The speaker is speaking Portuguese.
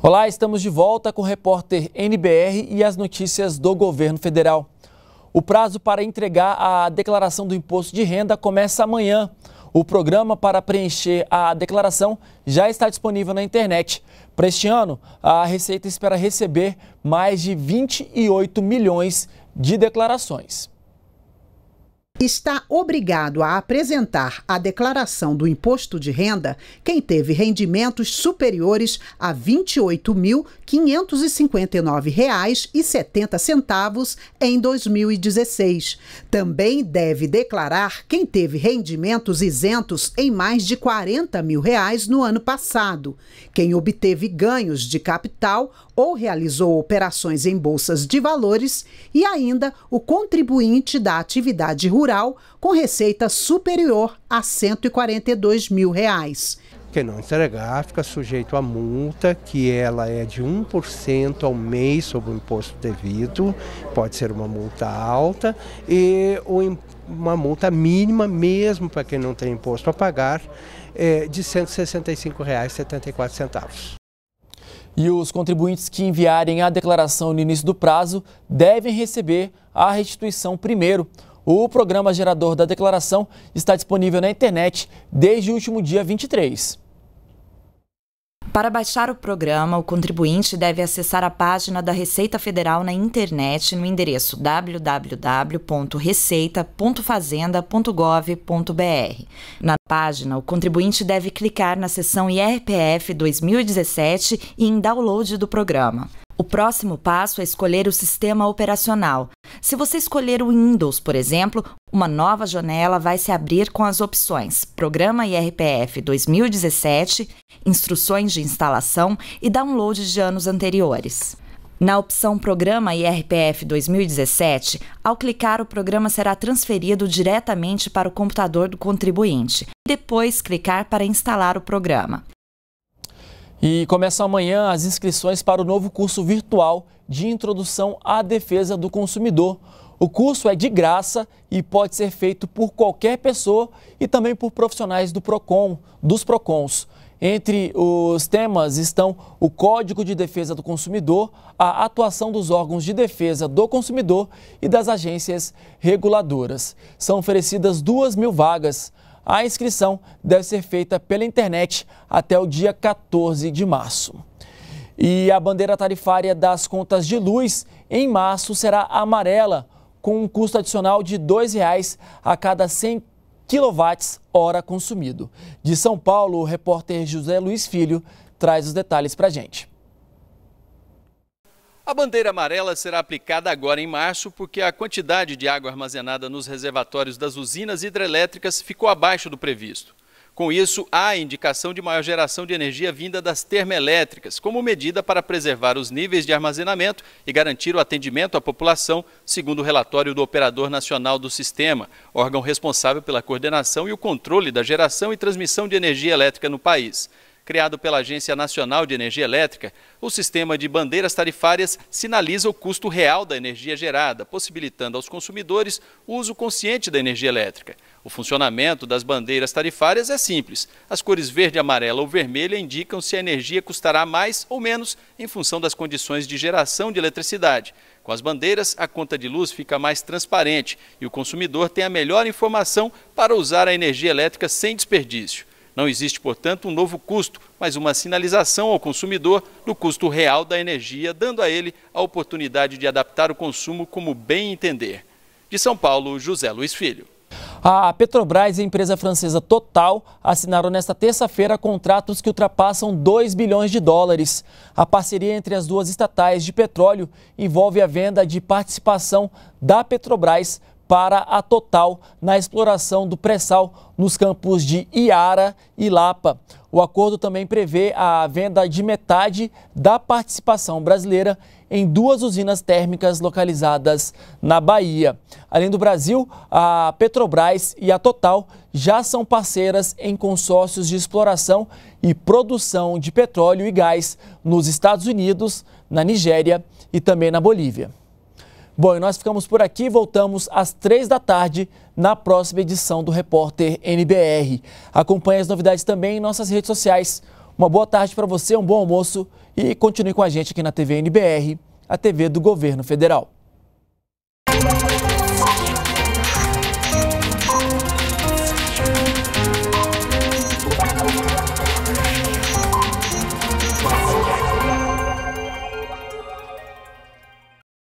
Olá, estamos de volta com o repórter NBR e as notícias do governo federal. O prazo para entregar a declaração do imposto de renda começa amanhã. O programa para preencher a declaração já está disponível na internet. Para este ano, a Receita espera receber mais de 28 milhões de declarações está obrigado a apresentar a declaração do imposto de renda quem teve rendimentos superiores a R$ 28.559,70 em 2016. Também deve declarar quem teve rendimentos isentos em mais de R$ 40 mil reais no ano passado, quem obteve ganhos de capital ou realizou operações em bolsas de valores e ainda o contribuinte da atividade rural rural com receita superior a 142 mil reais. Quem não entregar fica sujeito a multa, que ela é de 1% ao mês sobre o imposto devido, pode ser uma multa alta, e uma multa mínima, mesmo para quem não tem imposto a pagar, é de R$ 165,74. E os contribuintes que enviarem a declaração no início do prazo devem receber a restituição primeiro. O programa gerador da declaração está disponível na internet desde o último dia 23. Para baixar o programa, o contribuinte deve acessar a página da Receita Federal na internet no endereço www.receita.fazenda.gov.br. Na página, o contribuinte deve clicar na seção IRPF 2017 e em download do programa próximo passo é escolher o sistema operacional. Se você escolher o Windows, por exemplo, uma nova janela vai se abrir com as opções Programa IRPF 2017, Instruções de instalação e download de anos anteriores. Na opção Programa IRPF 2017, ao clicar, o programa será transferido diretamente para o computador do contribuinte. Depois, clicar para instalar o programa. E começam amanhã as inscrições para o novo curso virtual de Introdução à Defesa do Consumidor. O curso é de graça e pode ser feito por qualquer pessoa e também por profissionais do Procon, dos Procons. Entre os temas estão o Código de Defesa do Consumidor, a atuação dos órgãos de defesa do consumidor e das agências reguladoras. São oferecidas duas mil vagas. A inscrição deve ser feita pela internet até o dia 14 de março. E a bandeira tarifária das contas de luz em março será amarela, com um custo adicional de R$ 2,00 a cada 100 kWh consumido. De São Paulo, o repórter José Luiz Filho traz os detalhes para a gente. A bandeira amarela será aplicada agora em março porque a quantidade de água armazenada nos reservatórios das usinas hidrelétricas ficou abaixo do previsto. Com isso, há indicação de maior geração de energia vinda das termoelétricas, como medida para preservar os níveis de armazenamento e garantir o atendimento à população, segundo o relatório do Operador Nacional do Sistema, órgão responsável pela coordenação e o controle da geração e transmissão de energia elétrica no país criado pela Agência Nacional de Energia Elétrica, o sistema de bandeiras tarifárias sinaliza o custo real da energia gerada, possibilitando aos consumidores o uso consciente da energia elétrica. O funcionamento das bandeiras tarifárias é simples. As cores verde, amarela ou vermelha indicam se a energia custará mais ou menos em função das condições de geração de eletricidade. Com as bandeiras, a conta de luz fica mais transparente e o consumidor tem a melhor informação para usar a energia elétrica sem desperdício. Não existe, portanto, um novo custo, mas uma sinalização ao consumidor do custo real da energia, dando a ele a oportunidade de adaptar o consumo como bem entender. De São Paulo, José Luiz Filho. A Petrobras e a empresa francesa Total assinaram nesta terça-feira contratos que ultrapassam 2 bilhões de dólares. A parceria entre as duas estatais de petróleo envolve a venda de participação da Petrobras para a Total na exploração do pré-sal nos campos de Iara e Lapa. O acordo também prevê a venda de metade da participação brasileira em duas usinas térmicas localizadas na Bahia. Além do Brasil, a Petrobras e a Total já são parceiras em consórcios de exploração e produção de petróleo e gás nos Estados Unidos, na Nigéria e também na Bolívia. Bom, e nós ficamos por aqui, voltamos às três da tarde na próxima edição do Repórter NBR. Acompanhe as novidades também em nossas redes sociais. Uma boa tarde para você, um bom almoço e continue com a gente aqui na TV NBR, a TV do Governo Federal.